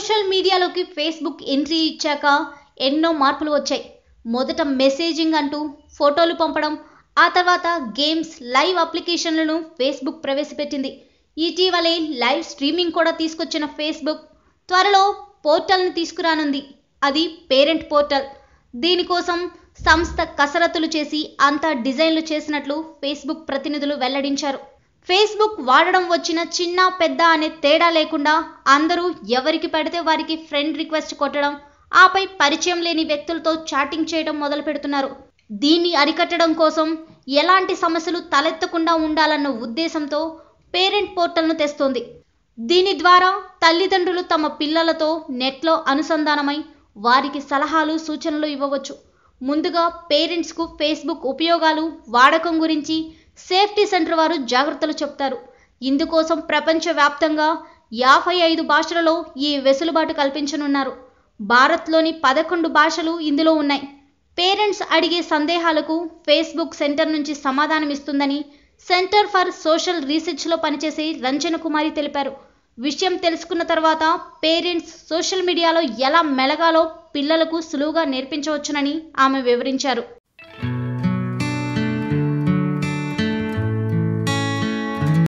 social మీడియాలోకి Facebook entry ఇచ్చాక ఎన్నో మార్పులు వచ్చాయి మొదట మెసేజింగ్ అంటూ ఫోటోలు పంపడం ఆ తర్వాత గేమ్స్ లైవ్ అప్లికేషన్లను ఫేస్బుక్ ప్రవేశపెట్టింది ఇటీవలే లైవ్ స్ట్రీమింగ్ కూడా తీసుకొచ్చిన ఫేస్బుక్ త్వరలో పోర్టల్ని తీసుకురానుంది అది పేరెంట్ పోర్టల్ దీనికోసం సంస్థ కసరత్తులు చేసి అంతా డిజైన్లు చేసినట్లు ఫేస్బుక్ ప్రతినిధులు వెల్లడించారు ఫేస్బుక్ వాడడం వచ్చిన చిన్న పెద్ద అనే తేడా లేకుండా అందరూ ఎవరికి పడితే వారికి ఫ్రెండ్ రిక్వెస్ట్ కొట్టడం ఆపై పరిచయం లేని వ్యక్తులతో చాటింగ్ చేయడం మొదలు పెడుతున్నారు దీన్ని అరికట్టడం కోసం ఎలాంటి సమస్యలు తలెత్తకుండా ఉండాలన్న ఉద్దేశంతో పేరెంట్ పోర్టల్ను తెస్తోంది దీని ద్వారా తల్లిదండ్రులు తమ పిల్లలతో నెట్లో అనుసంధానమై వారికి సలహాలు సూచనలు ఇవ్వవచ్చు ముందుగా పేరెంట్స్కు ఫేస్బుక్ ఉపయోగాలు వాడకం గురించి సేఫ్టీ సెంటర్ వారు జాగ్రత్తలు చెప్తారు ఇందుకోసం ప్రపంచవ్యాప్తంగా యాభై ఐదు భాషలలో ఈ వెసులుబాటు కల్పించనున్నారు భారత్లోని పదకొండు భాషలు ఇందులో ఉన్నాయి పేరెంట్స్ అడిగే సందేహాలకు ఫేస్బుక్ సెంటర్ నుంచి సమాధానం ఇస్తుందని సెంటర్ ఫర్ సోషల్ రీసెర్చ్లో పనిచేసే రంజన కుమారి తెలిపారు విషయం తెలుసుకున్న తర్వాత పేరెంట్స్ సోషల్ మీడియాలో ఎలా మెలగాలో పిల్లలకు సులువుగా నేర్పించవచ్చునని ఆమె వివరించారు